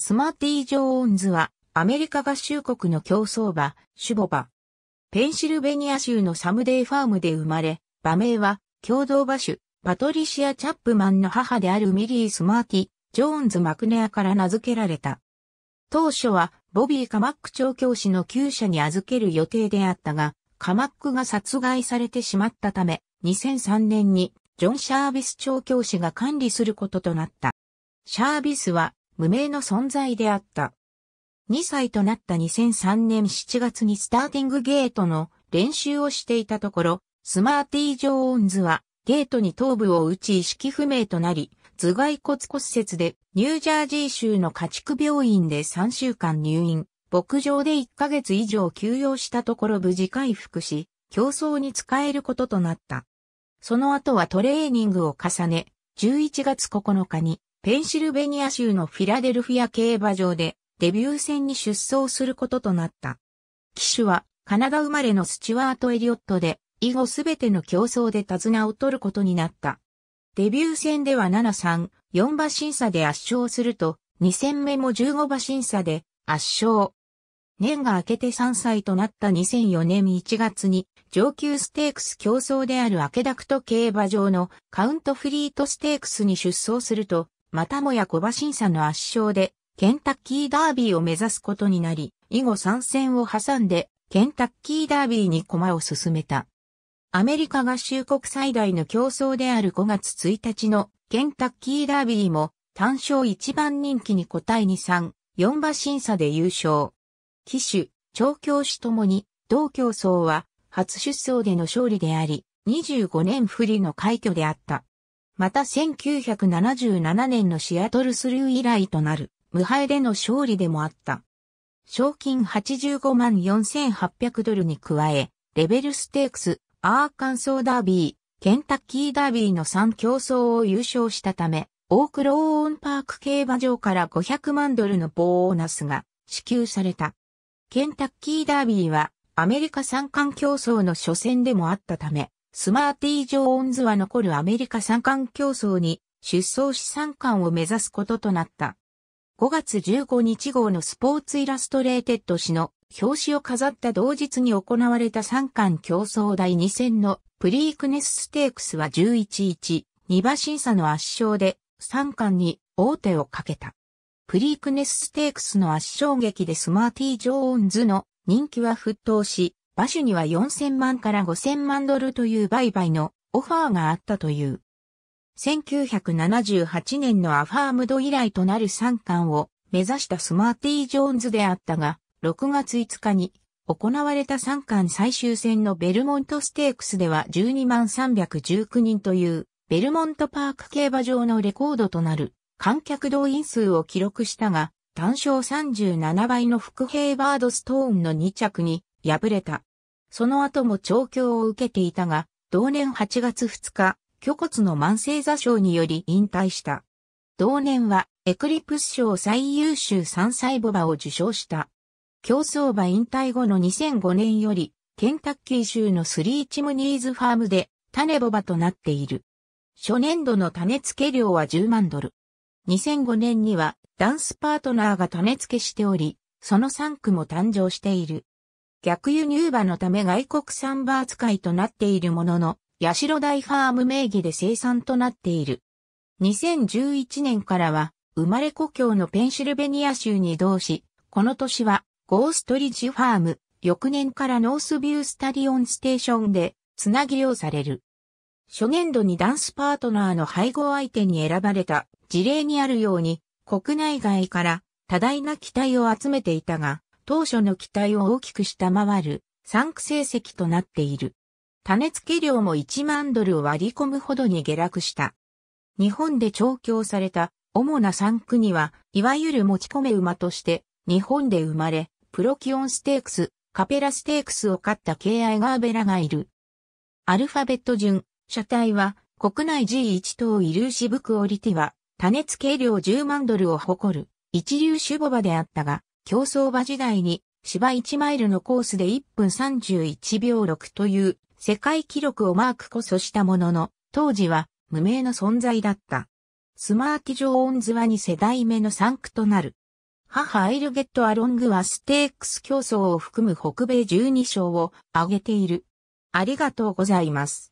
スマーティー・ジョーンズは、アメリカ合衆国の競走馬、シュボバ。ペンシルベニア州のサムデイファームで生まれ、馬名は、共同馬主、パトリシア・チャップマンの母であるミリー・スマーティ、ジョーンズ・マクネアから名付けられた。当初は、ボビー・カマック調教師の厩舎に預ける予定であったが、カマックが殺害されてしまったため、2003年に、ジョン・シャービス調教師が管理することとなった。シャービスは無名の存在であった。2歳となった2003年7月にスターティングゲートの練習をしていたところ、スマーティー・ジョーンズはゲートに頭部を打ち意識不明となり、頭蓋骨骨折でニュージャージー州の家畜病院で3週間入院、牧場で1ヶ月以上休養したところ無事回復し、競争に使えることとなった。その後はトレーニングを重ね、11月9日にペンシルベニア州のフィラデルフィア競馬場でデビュー戦に出走することとなった。騎手はカナダ生まれのスチュワート・エリオットで、以後すべての競争で手綱を取ることになった。デビュー戦では7-3、4馬審査で圧勝すると、2戦目も15馬審査で圧勝。年が明けて3歳となった2004年1月に上級ステークス競争であるアケダクト競馬場のカウントフリートステークスに出走するとまたもや小馬審査の圧勝で、ケンタッキーダービーを目指すことになり、以後参戦を挟んで、ケンタッキーダービーに駒を進めた。アメリカ合衆国最大の競争である5月1日のケンタッキーダービーも単勝一番人気に個体に3、4馬審査で優勝。騎手、調教師ともに同競争は初出走での勝利であり、25年不利の快挙であった。また1977年のシアトルスルー以来となる無敗での勝利でもあった。賞金85万4800ドルに加え、レベルステークス、アーカンソーダービー、ケンタッキーダービーの3競争を優勝したため、オークローンパーク競馬場から500万ドルのボーナスが支給された。ケンタッキーダービーはアメリカ三冠競争の初戦でもあったため、スマーティー・ジョーンズは残るアメリカ三冠競争に出走し三冠を目指すこととなった。5月15日号のスポーツイラストレーテッド誌の表紙を飾った同日に行われた三冠競争第2戦のプリークネスステークスは11-1、2馬審査の圧勝で三冠に王手をかけた。プリークネスステークスの圧勝劇でスマーティー・ジョーンズの人気は沸騰し、馬主には4000万から5000万ドルという売買のオファーがあったという。1978年のアファームド以来となる3冠を目指したスマーティー・ジョーンズであったが、6月5日に行われた3冠最終戦のベルモントステークスでは12万319人というベルモントパーク競馬場のレコードとなる観客動員数を記録したが、単勝37倍の副兵バードストーンの2着に敗れた。その後も調教を受けていたが、同年8月2日、虚骨の慢性座症により引退した。同年は、エクリプス賞最優秀3歳母馬を受賞した。競争馬引退後の2005年より、ケンタッキー州のスリーチムニーズファームで、種ボバとなっている。初年度の種付け料は10万ドル。2005年には、ダンスパートナーが種付けしており、その3区も誕生している。逆輸入馬のため外国産馬扱いとなっているものの、八代大ファーム名義で生産となっている。2011年からは、生まれ故郷のペンシルベニア州に移動し、この年は、ゴーストリッジファーム、翌年からノースビュースタリオンステーションで、つなぎうされる。初年度にダンスパートナーの配合相手に選ばれた事例にあるように、国内外から多大な期待を集めていたが、当初の期待を大きく下回る産区成績となっている。種付け量も1万ドルを割り込むほどに下落した。日本で調教された主な産区には、いわゆる持ち込め馬として、日本で生まれ、プロキオンステークス、カペラステークスを勝った敬愛ガーベラがいる。アルファベット順、車体は、国内 G1 等イルーシブクオリティは、種付け量10万ドルを誇る、一流種ボバであったが、競走馬時代に芝1マイルのコースで1分31秒6という世界記録をマークこそしたものの、当時は無名の存在だった。スマーティ・ジョーンズは2世代目の産区となる。母アイルゲット・アロングはステークス競争を含む北米12勝を挙げている。ありがとうございます。